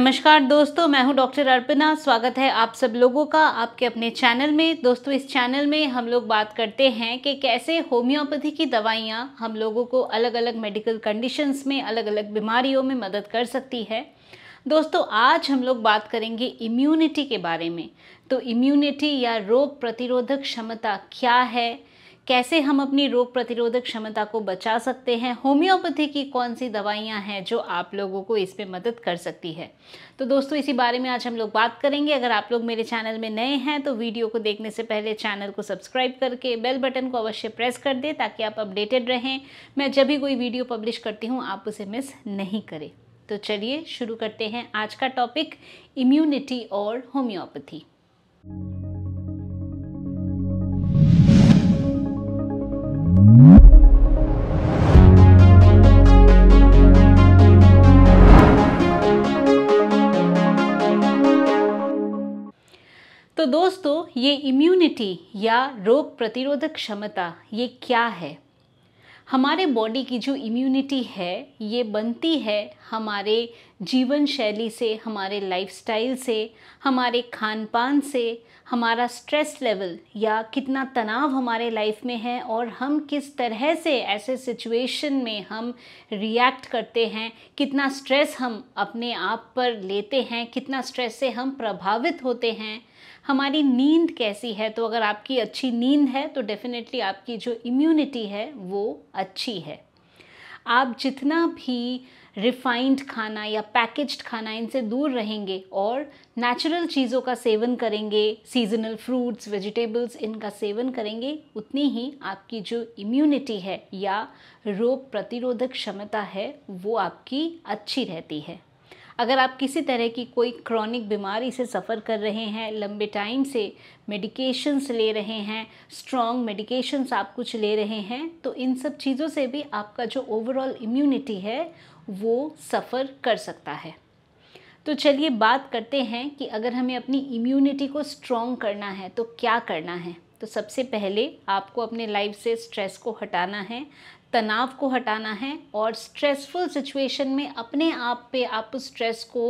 नमस्कार दोस्तों मैं हूं डॉक्टर अर्पिना स्वागत है आप सब लोगों का आपके अपने चैनल में दोस्तों इस चैनल में हम लोग बात करते हैं कि कैसे होम्योपैथी की दवाइयां हम लोगों को अलग अलग मेडिकल कंडीशंस में अलग अलग बीमारियों में मदद कर सकती है दोस्तों आज हम लोग बात करेंगे इम्यूनिटी के बारे में तो इम्यूनिटी या रोग प्रतिरोधक क्षमता क्या है कैसे हम अपनी रोग प्रतिरोधक क्षमता को बचा सकते हैं होम्योपैथी की कौन सी दवाइयाँ हैं जो आप लोगों को इसमें मदद कर सकती है तो दोस्तों इसी बारे में आज हम लोग बात करेंगे अगर आप लोग मेरे चैनल में नए हैं तो वीडियो को देखने से पहले चैनल को सब्सक्राइब करके बेल बटन को अवश्य प्रेस कर दें ताकि आप अपडेटेड रहें मैं जब भी कोई वीडियो पब्लिश करती हूँ आप उसे मिस नहीं करें तो चलिए शुरू करते हैं आज का टॉपिक इम्यूनिटी और होम्योपैथी ये इम्यूनिटी या रोग प्रतिरोधक क्षमता ये क्या है हमारे बॉडी की जो इम्यूनिटी है ये बनती है हमारे जीवन शैली से हमारे लाइफस्टाइल से हमारे खान पान से हमारा स्ट्रेस लेवल या कितना तनाव हमारे लाइफ में है और हम किस तरह से ऐसे सिचुएशन में हम रिएक्ट करते हैं कितना स्ट्रेस हम अपने आप पर लेते हैं कितना स्ट्रेस से हम प्रभावित होते हैं हमारी नींद कैसी है तो अगर आपकी अच्छी नींद है तो डेफिनेटली आपकी जो इम्यूनिटी है वो अच्छी है आप जितना भी रिफाइंड खाना या पैकेज्ड खाना इनसे दूर रहेंगे और नेचुरल चीज़ों का सेवन करेंगे सीजनल फ्रूट्स वेजिटेबल्स इनका सेवन करेंगे उतनी ही आपकी जो इम्यूनिटी है या रोग प्रतिरोधक क्षमता है वो आपकी अच्छी रहती है अगर आप किसी तरह की कोई क्रॉनिक बीमारी से सफ़र कर रहे हैं लंबे टाइम से मेडिकेशंस ले रहे हैं स्ट्रॉन्ग मेडिकेशंस आप कुछ ले रहे हैं तो इन सब चीज़ों से भी आपका जो ओवरऑल इम्यूनिटी है वो सफ़र कर सकता है तो चलिए बात करते हैं कि अगर हमें अपनी इम्यूनिटी को स्ट्रॉन्ग करना है तो क्या करना है तो सबसे पहले आपको अपने लाइफ से स्ट्रेस को हटाना है तनाव को हटाना है और स्ट्रेसफुल सिचुएशन में अपने आप पे आप उस स्ट्रेस को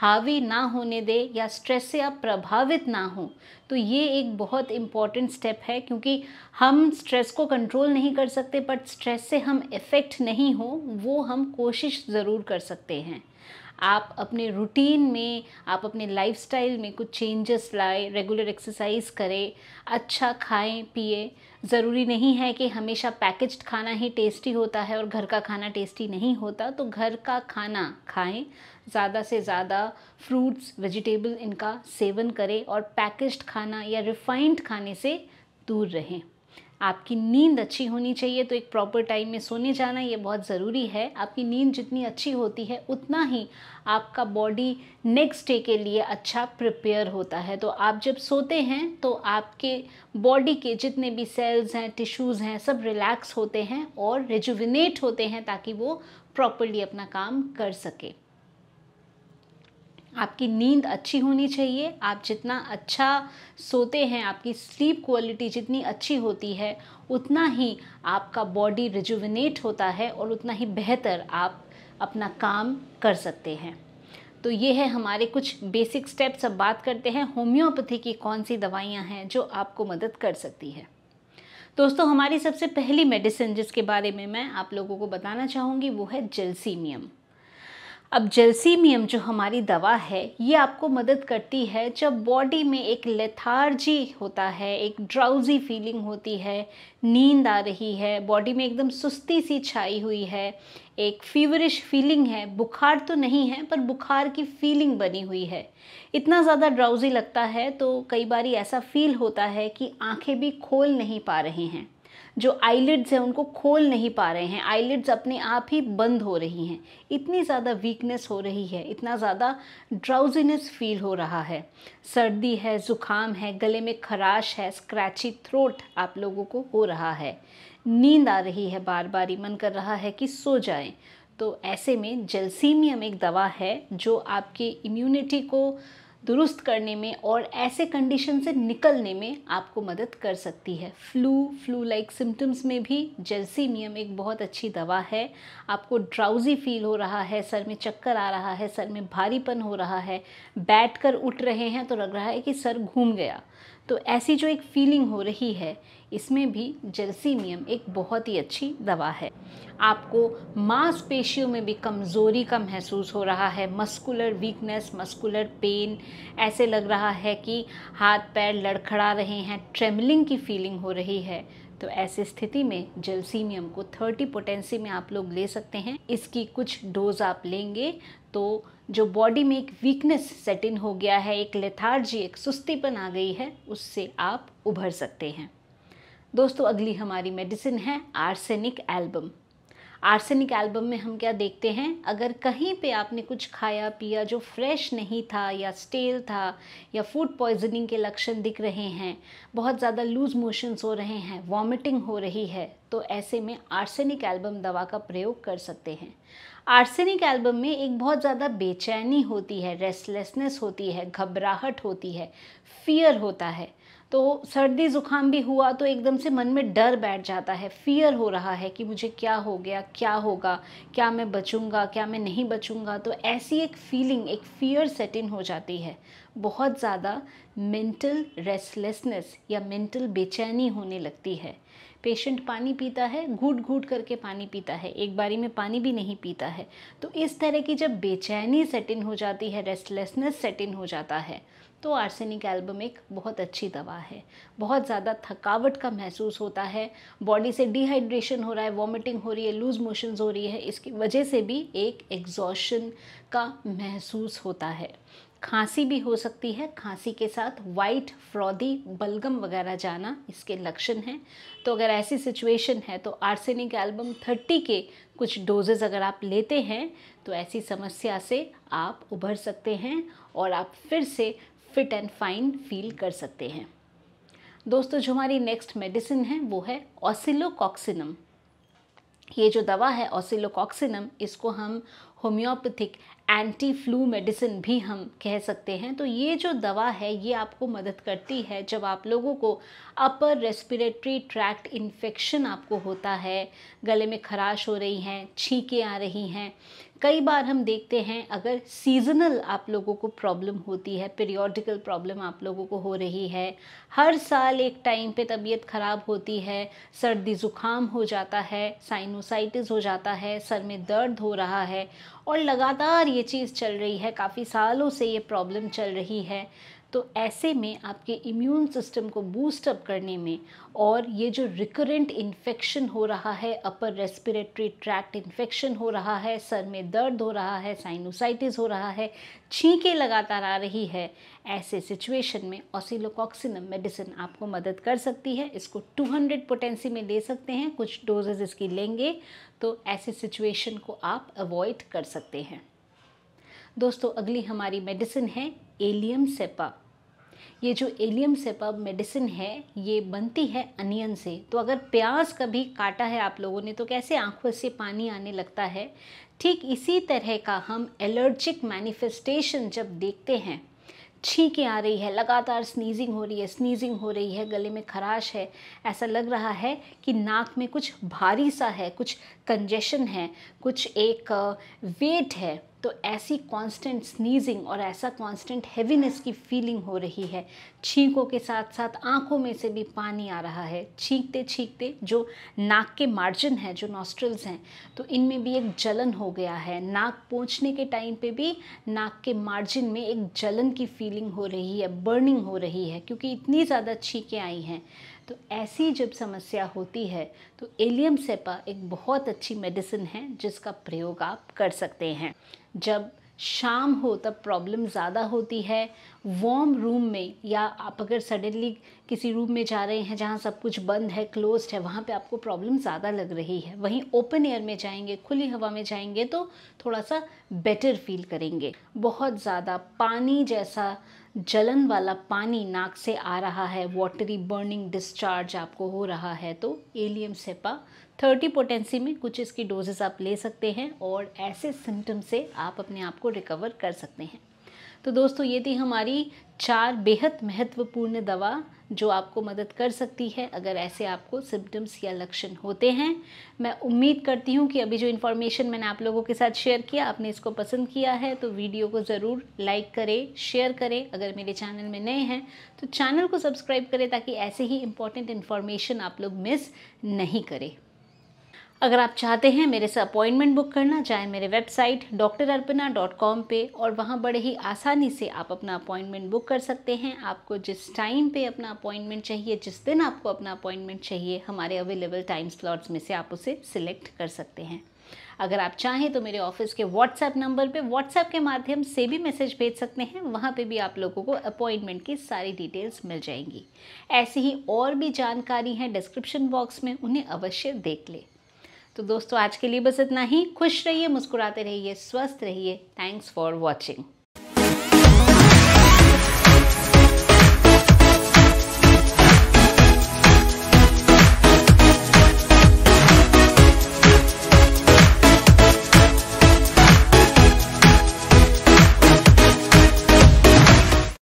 हावी ना होने दे या स्ट्रेस से आप प्रभावित ना हो तो ये एक बहुत इम्पॉर्टेंट स्टेप है क्योंकि हम स्ट्रेस को कंट्रोल नहीं कर सकते बट स्ट्रेस से हम इफ़ेक्ट नहीं हो वो हम कोशिश ज़रूर कर सकते हैं आप अपने रूटीन में आप अपने लाइफस्टाइल में कुछ चेंजेस लाए रेगुलर एक्सरसाइज करें अच्छा खाएं पिए ज़रूरी नहीं है कि हमेशा पैकेज्ड खाना ही टेस्टी होता है और घर का खाना टेस्टी नहीं होता तो घर का खाना खाएं ज़्यादा से ज़्यादा फ्रूट्स वेजिटेबल इनका सेवन करें और पैकेज्ड खाना या रिफाइंड खाने से दूर रहें आपकी नींद अच्छी होनी चाहिए तो एक प्रॉपर टाइम में सोने जाना ये बहुत ज़रूरी है आपकी नींद जितनी अच्छी होती है उतना ही आपका बॉडी नेक्स्ट डे के लिए अच्छा प्रिपेयर होता है तो आप जब सोते हैं तो आपके बॉडी के जितने भी सेल्स हैं टिश्यूज़ हैं सब रिलैक्स होते हैं और रिजुविनेट होते हैं ताकि वो प्रॉपरली अपना काम कर सके आपकी नींद अच्छी होनी चाहिए आप जितना अच्छा सोते हैं आपकी स्लीप क्वालिटी जितनी अच्छी होती है उतना ही आपका बॉडी रिजुविनेट होता है और उतना ही बेहतर आप अपना काम कर सकते हैं तो ये है हमारे कुछ बेसिक स्टेप्स अब बात करते हैं होम्योपैथी की कौन सी दवाइयाँ हैं जो आपको मदद कर सकती है दोस्तों हमारी सबसे पहली मेडिसिन जिसके बारे में मैं आप लोगों को बताना चाहूँगी वो है जेलसीमियम अब जेलसीमियम जो हमारी दवा है ये आपको मदद करती है जब बॉडी में एक लेथार्जी होता है एक ड्राउजी फीलिंग होती है नींद आ रही है बॉडी में एकदम सुस्ती सी छाई हुई है एक फीवरिश फीलिंग है बुखार तो नहीं है पर बुखार की फीलिंग बनी हुई है इतना ज़्यादा ड्राउजी लगता है तो कई बार ऐसा फील होता है कि आंखें भी खोल नहीं पा रहे हैं जो आईलिड्स हैं उनको खोल नहीं पा रहे हैं आईलिड्स अपने आप ही बंद हो रही हैं इतनी ज़्यादा वीकनेस हो रही है इतना ज़्यादा ड्राउजीनेस फील हो रहा है सर्दी है ज़ुकाम है गले में खराश है स्क्रैची थ्रोट आप लोगों को हो रहा है नींद आ रही है बार बार ही मन कर रहा है कि सो जाएं तो ऐसे में जेलसीमियम एक दवा है जो आपकी इम्यूनिटी को दुरुस्त करने में और ऐसे कंडीशन से निकलने में आपको मदद कर सकती है फ्लू फ्लू लाइक सिम्टम्स में भी नियम एक बहुत अच्छी दवा है आपको ड्राउजी फील हो रहा है सर में चक्कर आ रहा है सर में भारीपन हो रहा है बैठ कर उठ रहे हैं तो लग रहा है कि सर घूम गया तो ऐसी जो एक फीलिंग हो रही है इसमें भी जर्सीमियम एक बहुत ही अच्छी दवा है आपको मांसपेशियों में भी कमज़ोरी का महसूस हो रहा है मस्कुलर वीकनेस मस्कुलर पेन ऐसे लग रहा है कि हाथ पैर लड़खड़ा रहे हैं ट्रेमलिंग की फीलिंग हो रही है तो ऐसी स्थिति में जलसीमियम को 30 पोटेंसी में आप लोग ले सकते हैं इसकी कुछ डोज आप लेंगे तो जो बॉडी में एक वीकनेस सेट इन हो गया है एक लेथार्जी एक सुस्तीपन आ गई है उससे आप उभर सकते हैं दोस्तों अगली हमारी मेडिसिन है आर्सेनिक एल्बम आर्सेनिक एल्बम में हम क्या देखते हैं अगर कहीं पे आपने कुछ खाया पिया जो फ्रेश नहीं था या स्टेल था या फूड पॉइजनिंग के लक्षण दिख रहे हैं बहुत ज़्यादा लूज मोशंस हो रहे हैं वॉमिटिंग हो रही है तो ऐसे में आर्सेनिक एल्बम दवा का प्रयोग कर सकते हैं आर्सेनिक एल्बम में एक बहुत ज़्यादा बेचैनी होती है रेस्टलेसनेस होती है घबराहट होती है फियर होता है तो सर्दी ज़ुकाम भी हुआ तो एकदम से मन में डर बैठ जाता है फियर हो रहा है कि मुझे क्या हो गया क्या होगा क्या मैं बचूंगा क्या मैं नहीं बचूंगा तो ऐसी एक फीलिंग एक फियर सेट इन हो जाती है बहुत ज़्यादा मेंटल रेस्टलेसनेस या मेंटल बेचैनी होने लगती है पेशेंट पानी पीता है घूट घूट करके पानी पीता है एक बारी में पानी भी नहीं पीता है तो इस तरह की जब बेचैनी सेट इन हो जाती है रेस्टलेसनेस सेट इन हो जाता है तो आर्सेनिक एक बहुत अच्छी दवा है बहुत ज़्यादा थकावट का महसूस होता है बॉडी से डिहाइड्रेशन हो रहा है वॉमिटिंग हो रही है लूज मोशंस हो रही है इसकी वजह से भी एक एग्जॉशन का महसूस होता है खांसी भी हो सकती है खांसी के साथ वाइट फ्रॉदी बलगम वगैरह जाना इसके लक्षण हैं तो अगर ऐसी सिचुएशन है तो आर्सेनिक एल्बम थर्टी के कुछ डोजेज़ अगर आप लेते हैं तो ऐसी समस्या से आप उभर सकते हैं और आप फिर से फिट एंड फाइन फील कर सकते हैं दोस्तों जो हमारी नेक्स्ट मेडिसिन है वो है ऑसिलोकॉक्सिनम ये जो दवा है ऑसिलोकॉक्सिनम इसको हम होम्योपैथिक एंटी फ्लू मेडिसिन भी हम कह सकते हैं तो ये जो दवा है ये आपको मदद करती है जब आप लोगों को अपर रेस्पिरेटरी ट्रैक्ट इन्फेक्शन आपको होता है गले में खराश हो रही हैं छींकें आ रही हैं कई बार हम देखते हैं अगर सीजनल आप लोगों को प्रॉब्लम होती है पीरियोडिकल प्रॉब्लम आप लोगों को हो रही है हर साल एक टाइम पे तबीयत ख़राब होती है सर्दी ज़ुकाम हो जाता है साइनोसाइटिस हो जाता है सर में दर्द हो रहा है और लगातार ये चीज़ चल रही है काफ़ी सालों से ये प्रॉब्लम चल रही है तो ऐसे में आपके इम्यून सिस्टम को बूस्ट अप करने में और ये जो रिकरेंट इन्फेक्शन हो रहा है अपर रेस्पिरेटरी ट्रैक्ट इन्फेक्शन हो रहा है सर में दर्द हो रहा है साइनोसाइटिस हो रहा है छींके लगातार आ रही है ऐसे सिचुएशन में ऑसिलोकॉक्सिनम मेडिसिन आपको मदद कर सकती है इसको 200 पोटेंसी में ले सकते हैं कुछ डोजेज इसकी लेंगे तो ऐसे सिचुएशन को आप अवॉइड कर सकते हैं दोस्तों अगली हमारी मेडिसिन है एलियम सेपा ये जो एलियम सेपा मेडिसिन है ये बनती है अनियन से तो अगर प्याज कभी काटा है आप लोगों ने तो कैसे आंखों से पानी आने लगता है ठीक इसी तरह का हम एलर्जिक मैनिफेस्टेशन जब देखते हैं छींकें आ रही है लगातार स्नीजिंग हो रही है स्नीजिंग हो रही है गले में खराश है ऐसा लग रहा है कि नाक में कुछ भारी सा है कुछ कंजेशन है कुछ एक वेट है तो ऐसी कांस्टेंट स्नीजिंग और ऐसा कांस्टेंट हैवीनेस की फीलिंग हो रही है छींकों के साथ साथ आंखों में से भी पानी आ रहा है छींकते छींकते जो नाक के मार्जिन हैं जो नॉस्ट्रल्स हैं तो इनमें भी एक जलन हो गया है नाक पहुँचने के टाइम पे भी नाक के मार्जिन में एक जलन की फीलिंग हो रही है बर्निंग हो रही है क्योंकि इतनी ज़्यादा छींकें आई हैं तो ऐसी जब समस्या होती है तो एलियम सेपा एक बहुत अच्छी मेडिसिन है जिसका प्रयोग आप कर सकते हैं जब शाम हो तब प्रॉब्लम ज़्यादा होती है वॉम रूम में या आप अगर सडनली किसी रूम में जा रहे हैं जहाँ सब कुछ बंद है क्लोज्ड है वहाँ पे आपको प्रॉब्लम ज़्यादा लग रही है वहीं ओपन एयर में जाएंगे खुली हवा में जाएंगे तो थोड़ा सा बेटर फील करेंगे बहुत ज़्यादा पानी जैसा जलन वाला पानी नाक से आ रहा है वाटरी बर्निंग डिस्चार्ज आपको हो रहा है तो एलियम सेपा थर्टी पोटेंसी में कुछ इसकी डोजेस आप ले सकते हैं और ऐसे सिम्टम से आप अपने आप को रिकवर कर सकते हैं तो दोस्तों ये थी हमारी चार बेहद महत्वपूर्ण दवा जो आपको मदद कर सकती है अगर ऐसे आपको सिम्टम्स या लक्षण होते हैं मैं उम्मीद करती हूँ कि अभी जो इन्फॉर्मेशन मैंने आप लोगों के साथ शेयर किया आपने इसको पसंद किया है तो वीडियो को ज़रूर लाइक करें शेयर करें अगर मेरे चैनल में नए हैं तो चैनल को सब्सक्राइब करें ताकि ऐसे ही इंपॉर्टेंट इन्फॉर्मेशन आप लोग मिस नहीं करें अगर आप चाहते हैं मेरे से अपॉइंटमेंट बुक करना चाहें मेरे website doctor Arpana dot com पर और वहाँ बड़े ही आसानी से आप अपना अपॉइंटमेंट बुक कर सकते हैं आपको जिस टाइम पे अपना अपॉइंटमेंट चाहिए जिस दिन आपको अपना अपॉइंटमेंट चाहिए हमारे अवेलेबल टाइम स्लॉट्स में से आप उसे सिलेक्ट कर सकते हैं अगर आप चाहें तो मेरे ऑफिस के व्हाट्सएप नंबर पे व्हाट्सएप के माध्यम से भी मैसेज भेज सकते हैं वहाँ पे भी आप लोगों को अपॉइंटमेंट की सारी डिटेल्स मिल जाएंगी ऐसी ही और भी जानकारी है डिस्क्रिप्शन बॉक्स में उन्हें अवश्य देख लें तो दोस्तों आज के लिए बस इतना ही खुश रहिए मुस्कुराते रहिए स्वस्थ रहिए थैंक्स फॉर वॉचिंग